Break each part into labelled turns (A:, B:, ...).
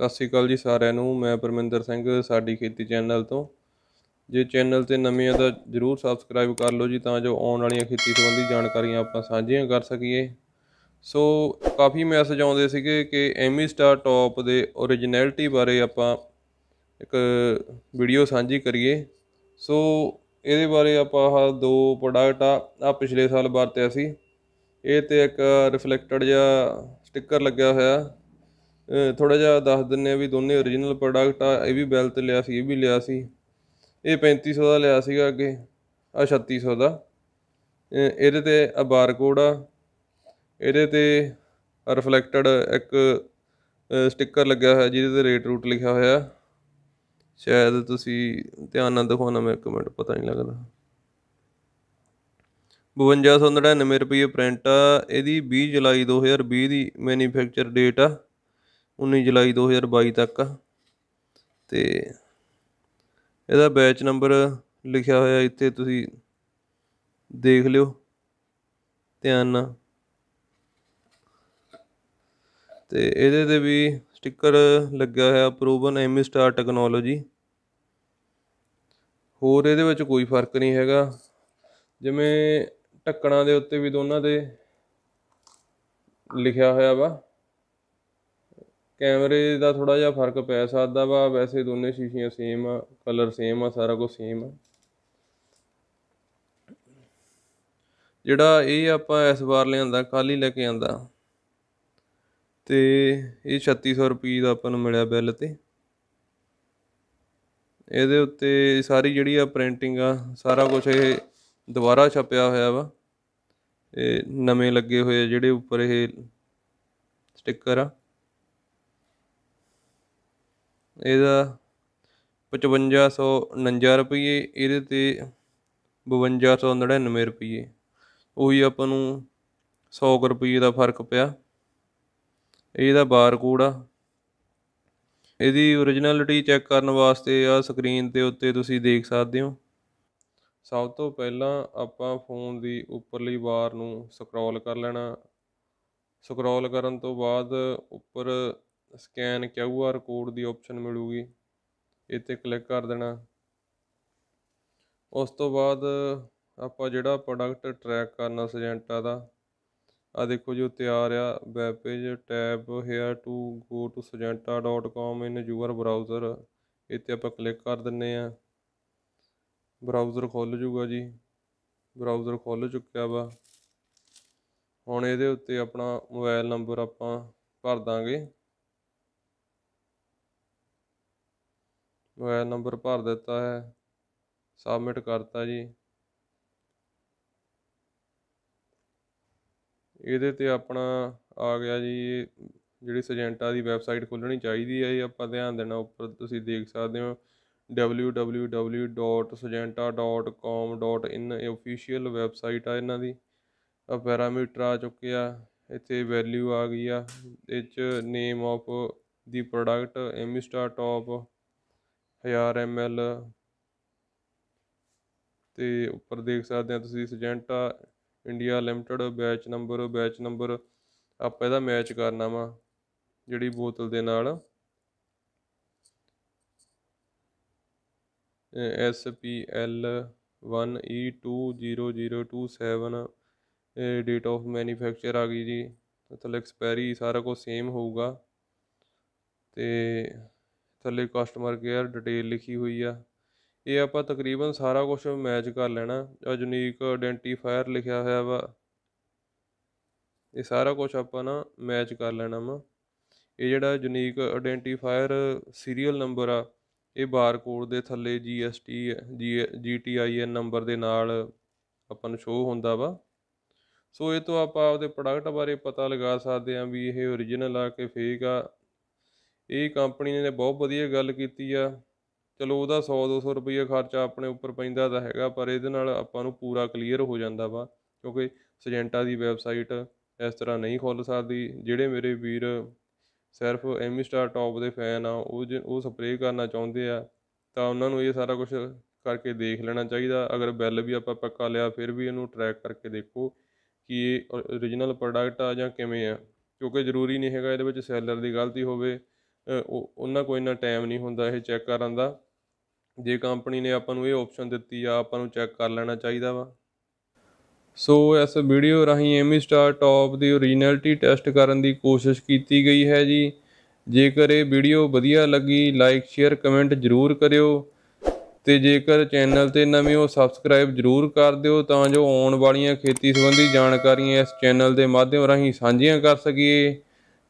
A: ਸਤਿ ਸ਼੍ਰੀ ਅਕਾਲ ਜੀ ਸਾਰਿਆਂ ਨੂੰ ਮੈਂ ਪਰਮਿੰਦਰ ਸਿੰਘ ਸਾਡੀ ਖੇਤੀ ਚੈਨਲ ਤੋਂ ਜੇ ਚੈਨਲ ਤੇ ਨਵੇਂ ਆ ਤਾਂ ਜਰੂਰ ਸਬਸਕ੍ਰਾਈਬ ਕਰ ਲਓ ਜੀ ਤਾਂ ਜੋ ਆਉਣ ਵਾਲੀਆਂ ਖੇਤੀ ਸੰਬੰਧੀ ਜਾਣਕਾਰੀਆਂ ਆਪਾਂ ਸਾਂਝੀਆਂ ਕਰ ਸਕੀਏ ਸੋ ਕਾਫੀ ਮੈਸੇਜ ਆਉਂਦੇ ਸੀਗੇ ਕਿ ਐਮੀ ਸਟਾਰ ਟੌਪ ਦੇ origignality ਬਾਰੇ ਆਪਾਂ ਇੱਕ ਵੀਡੀਓ ਸਾਂਝੀ ਕਰੀਏ ਸੋ ਇਹਦੇ ਬਾਰੇ ਆਪਾਂ ਆਹ ਦੋ ਪ੍ਰੋਡਕਟ ਆ ਆ ਪਿਛਲੇ ਸਾਲ ਵਰਤਿਆ ਸੀ ਇਹ ਤੇ ਇੱਕ ਰਿਫਲੈਕਟਡ ਜਿਹਾ ਸਟicker ਲੱਗਿਆ ਹੋਇਆ ਥੋੜਾ ਜਿਹਾ ਦੱਸ ਦਿੰਨੇ ਆ ਵੀ ਦੋਨੇ origignal ਪ੍ਰੋਡਕਟ ਆ ਇਹ ਵੀ ਬੈਲ ਤੇ ਲਿਆ ਸੀ ਇਹ ਵੀ ਲਿਆ ਸੀ ਇਹ 3500 ਦਾ ਲਿਆ ਸੀਗਾ ਅੱਗੇ ਆ 3600 ਦਾ ਇਹਦੇ ਤੇ ਆ ਬਾਰਕੋਡ ਆ ਇਹਦੇ ਤੇ ਰਿਫਲੈਕਟਡ ਇੱਕ ਸਟicker ਲੱਗਿਆ ਹੋਇਆ ਜਿਹਦੇ ਤੇ ਰੇਟ ਰੂਟ ਲਿਖਿਆ ਹੋਇਆ ਸ਼ਾਇਦ ਤੁਸੀਂ ਧਿਆਨ ਨਾਲ ਦਿਖਾਉਣਾ ਮੈਂ ਕਮੈਂਟ ਪਤਾ ਨਹੀਂ ਲੱਗਦਾ 5299 ਰੁਪਏ ਪ੍ਰਿੰਟ ਆ ਇਹਦੀ 20 ਜੁਲਾਈ 2020 ਦੀ ਮੈਨੂਫੈਕਚਰ ਡੇਟ ਆ 19 ਜੁਲਾਈ 2022 ਤੱਕ ਤੇ ਇਹਦਾ ਬੈਚ ਨੰਬਰ ਲਿਖਿਆ ਹੋਇਆ ਇੱਥੇ ਤੁਸੀਂ ਦੇਖ ਲਿਓ ਧਿਆਨ ਨਾਲ ਤੇ ਇਹਦੇ ਤੇ ਵੀ ਸਟicker ਲੱਗਿਆ ਹੋਇਆ ਪ੍ਰੂਵਨ ਐਮੀ ਸਟਾਰ ਟੈਕਨੋਲੋਜੀ ਹੋਰ ਇਹਦੇ ਵਿੱਚ ਕੋਈ ਫਰਕ ਨਹੀਂ ਹੈਗਾ ਜਿਵੇਂ ਢੱਕਣਾ ਦੇ ਉੱਤੇ ਵੀ ਦੋਨਾਂ ਦੇ ਲਿਖਿਆ ਹੋਇਆ ਵਾ ਕੈਮਰੇ ਦਾ ਥੋੜਾ ਜਿਹਾ ਫਰਕ ਪੈ ਸਕਦਾ ਵਾ ਵੈਸੇ ਦੋਨੇ ਸ਼ੀਸ਼ੀਆਂ ਸੇਮ ਆ ਕਲਰ ਸੇਮ ਆ ਸਾਰਾ ਕੁਝ ਸੇਮ ਆ ਜਿਹੜਾ ਇਹ ਆਪਾਂ ਇਸ ਵਾਰ ਲਿਆਂਦਾ ਕੱਲ ਹੀ ਲੈ ਕੇ ਆਂਦਾ ਤੇ ਇਹ 3600 ਰੁਪਏ ਦਾ ਆਪਾਂ ਨੂੰ ਮਿਲਿਆ ਬਿੱਲ ਤੇ ਇਹਦੇ ਉੱਤੇ ਸਾਰੀ ਜਿਹੜੀ ਆ ਪ੍ਰਿੰਟਿੰਗ ਆ ਸਾਰਾ ਕੁਝ ਇਹ ਦੁਬਾਰਾ ਛਪਿਆ ਹੋਇਆ ਵਾ ਇਹ ਨਵੇਂ ਲੱਗੇ ਹੋਏ ਜਿਹੜੇ ਉੱਪਰ ਇਹ ਸਟicker ਆ ਇਹਦਾ ਪਚਵੰਜਾ ਰੁਪਏ ਇਹਦੇ 'ਤੇ 5299 ਰੁਪਏ ਉਹੀ ਆਪਾਂ ਨੂੰ 100 ਰੁਪਏ ਦਾ ਫਰਕ ਪਿਆ ਇਹਦਾ ਬਾਰਕੋਡ ਆ ਇਹਦੀ origignality ਚੈੱਕ ਕਰਨ ਵਾਸਤੇ ਆ ਸਕਰੀਨ ਦੇ ਉੱਤੇ ਤੁਸੀਂ ਦੇਖ ਸਕਦੇ ਹੋ ਸਭ ਤੋਂ ਪਹਿਲਾਂ ਆਪਾਂ ਫੋਨ ਦੀ ਉੱਪਰਲੀ ਬਾਰ ਨੂੰ ਸਕਰੋਲ ਕਰ ਲੈਣਾ ਸਕਰੋਲ ਕਰਨ ਤੋਂ ਬਾਅਦ ਉੱਪਰ ਸਕੈਨ ਕਿਊ ਕੋਡ ਦੀ ਆਪਸ਼ਨ ਮਿਲੂਗੀ ਇੱਥੇ ਕਲਿੱਕ ਕਰ ਦੇਣਾ ਉਸ ਤੋਂ ਬਾਅਦ ਆਪਾਂ ਜਿਹੜਾ ਪ੍ਰੋਡਕਟ ਟਰੈਕ ਕਰਨਾ ਸਜੈਂਟਾ ਦਾ ਆ ਦੇਖੋ ਜੋ ਤਿਆਰ ਆ web page tap here to go to Syngenta com in your browser ਇੱਥੇ ਆਪਾਂ ਕਲਿੱਕ ਕਰ ਦਿੰਨੇ ਆ ਬਰਾਊਜ਼ਰ ਖੁੱਲ ਜੂਗਾ ਜੀ ਬਰਾਊਜ਼ਰ ਖੁੱਲ ਚੁੱਕਿਆ ਵਾ ਹੁਣ ਇਹਦੇ ਉੱਤੇ ਆਪਣਾ ਮੋਬਾਈਲ ਨੰਬਰ ਆਪਾਂ ਭਰ ਦਾਂਗੇ ਮੋਬਾਈਲ ਨੰਬਰ ਭਰ ਦਿੱਤਾ ਹੈ ਸਬਮਿਟ ਕਰਤਾ ਜੀ ਇਹਦੇ ਤੇ ਆਪਣਾ ਆ ਗਿਆ ਜੀ ਜਿਹੜੀ ਸਜੈਂਟਾ ਦੀ ਵੈਬਸਾਈਟ ਖੋਲਣੀ ਚਾਹੀਦੀ ਹੈ ਇਹ ਆਪਾਂ ਧਿਆਨ ਦੇਣਾ ਉੱਪਰ ਤੁਸੀਂ ਦੇਖ ਸਕਦੇ ਹੋ www.sagenta.com.in ਅਫੀਸ਼ੀਅਲ ਵੈਬਸਾਈਟ ਆ ਇਹਨਾਂ ਦੀ ਆ ਪੈਰਾਮੀਟਰ ਆ ਚੁੱਕਿਆ ਇੱਥੇ ਵੈਲਿਊ ਆ ਗਈ ਆ ਇਹ ਚ name of the product Amistar 1000 ml ਤੇ ਉੱਪਰ ਦੇਖ ਸਕਦੇ ਆ ਤੁਸੀਂ Syngenta India limited batch number batch number ਆਪਾਂ ਇਹਦਾ ਮੈਚ ਕਰਨਾ ਵਾ ਜਿਹੜੀ ਬੋਤਲ ਦੇ ਨਾਲ S P SPL 1E20027 date of manufacture ਆ ਗਈ ਜੀ ਥੱਲੇ ਐਕਸਪਾਇਰੀ ਸਾਰਾ ਕੁਝ ਸੇਮ ਹੋਊਗਾ ਤੇ ਥੱਲੇ ਕਸਟਮਰ ਕੇਅਰ ਡਿਟੇਲ ਲਿਖੀ ਹੋਈ ਆ ਇਹ ਆਪਾਂ ਤਕਰੀਬਨ ਸਾਰਾ ਕੁਝ ਮੈਚ ਕਰ ਲੈਣਾ ਆ ਯੂਨੀਕ ਆਇਡੈਂਟੀਫਾਇਰ ਲਿਖਿਆ ਹੋਇਆ ਵਾ ਇਹ ਸਾਰਾ ਕੁਝ ਆਪਾਂ ਨਾ ਮੈਚ ਕਰ ਲੈਣਾ ਵਾ ਇਹ ਜਿਹੜਾ ਯੂਨੀਕ ਆਇਡੈਂਟੀਫਾਇਰ ਸੀਰੀਅਲ ਨੰਬਰ ਆ ਇਹ ਬਾਰਕੋਡ ਦੇ ਥੱਲੇ ਜੀਐਸਟੀ ਜੀਟੀਆਈਐਨ ਨੰਬਰ ਦੇ ਨਾਲ ਆਪਾਂ ਨੂੰ ਸ਼ੋਅ ਹੁੰਦਾ ਵਾ ਸੋ ਇਹ ਤੋਂ ਆਪਾਂ ਆਪਦੇ ਪ੍ਰੋਡਕਟ ਬਾਰੇ ਪਤਾ ਲਗਾ ਸਕਦੇ ਹਾਂ ਵੀ ਇਹ origignal ਆ ਕਿ ਫੇਕ ਆ ਇਹ ਕੰਪਨੀ ਨੇ ਬਹੁਤ ਵਧੀਆ ਗੱਲ ਕੀਤੀ ਆ ਚਲੋ ਉਹਦਾ 100 200 ਰੁਪਏ ਖਰਚਾ ਆਪਣੇ ਉੱਪਰ ਪੈਂਦਾ ਤਾਂ ਹੈਗਾ ਪਰ ਇਹਦੇ ਨਾਲ ਆਪਾਂ ਨੂੰ ਪੂਰਾ ਕਲੀਅਰ ਹੋ ਜਾਂਦਾ ਵਾ ਕਿਉਂਕਿ ਸਜੈਂਟਾ ਦੀ ਵੈਬਸਾਈਟ ਇਸ ਤਰ੍ਹਾਂ ਨਹੀਂ ਖੁੱਲ ਸਕਦੀ ਜਿਹੜੇ ਮੇਰੇ ਵੀਰ ਸਿਰਫ ਐਮੀ ਸਟਾਰ ਟੌਪ ਦੇ ਫੈਨ ਆ ਉਹ ਉਹ ਸਪਰੇਅ ਕਰਨਾ ਚਾਹੁੰਦੇ ਆ ਤਾਂ ਉਹਨਾਂ ਨੂੰ ਇਹ ਸਾਰਾ ਕੁਝ ਕਰਕੇ ਦੇਖ ਲੈਣਾ ਚਾਹੀਦਾ ਅਗਰ ਬਿੱਲ ਵੀ ਆਪਾਂ ਪੱਕਾ ਲਿਆ ਫਿਰ ਵੀ ਇਹਨੂੰ ਟਰੈਕ ਕਰਕੇ ਦੇਖੋ ਕਿ ਇਹ origignal ਪ੍ਰੋਡਕਟ ਆ ਜਾਂ ਕਿਵੇਂ ਆ ਕਿਉਂਕਿ ਜ਼ਰੂਰੀ ਨਹੀਂ ਹੈਗਾ ਇਹਦੇ ਵਿੱਚ ਸੈਲਰ ਦੀ ਗਲਤੀ ਹੋਵੇ ਉਹਨਾਂ ਕੋਈ ਨਾ ਟਾਈਮ ਨਹੀਂ ਹੁੰਦਾ ਇਹ ਚੈੱਕ ਕਰਨ ਦਾ ਜੇ ਕੰਪਨੀ ਨੇ ਆਪਾਂ ਨੂੰ ਇਹ ਆਪਸ਼ਨ ਦਿੱਤੀ ਆ ਆਪਾਂ ਨੂੰ ਚੈੱਕ ਕਰ ਲੈਣਾ ਚਾਹੀਦਾ ਵਾ ਸੋ ਇਸ ਵੀਡੀਓ ਰਾਹੀਂ ਐਮੀ ਸਟਾਰ ਟੌਪ ਦੀ ਓਰੀਜਨੈਲਿਟੀ ਟੈਸਟ ਕਰਨ ਦੀ ਕੋਸ਼ਿਸ਼ ਕੀਤੀ ਗਈ ਹੈ ਜੀ ਜੇਕਰ ਇਹ ਵੀਡੀਓ ਵਧੀਆ ਲੱਗੀ ਲਾਈਕ ਸ਼ੇਅਰ ਕਮੈਂਟ ਜ਼ਰੂਰ ਕਰਿਓ ਤੇ ਜੇਕਰ ਚੈਨਲ ਤੇ ਨਵੇਂ ਹੋ ਸਬਸਕ੍ਰਾਈਬ ਜ਼ਰੂਰ ਕਰ ਦਿਓ ਤਾਂ ਜੋ ਆਉਣ ਵਾਲੀਆਂ ਖੇਤੀ ਸੰਬੰਧੀ ਜਾਣਕਾਰੀਆਂ ਇਸ ਚੈਨਲ ਦੇ ਮਾਧਿਅਮ ਰਾਹੀਂ ਸਾਂਝੀਆਂ ਕਰ ਸਕੀਏ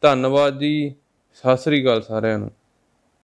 A: ਧੰਨਵਾਦ ਜੀ ਸਤਿ ਸ੍ਰੀ ਅਕਾਲ ਸਾਰਿਆਂ ਨੂੰ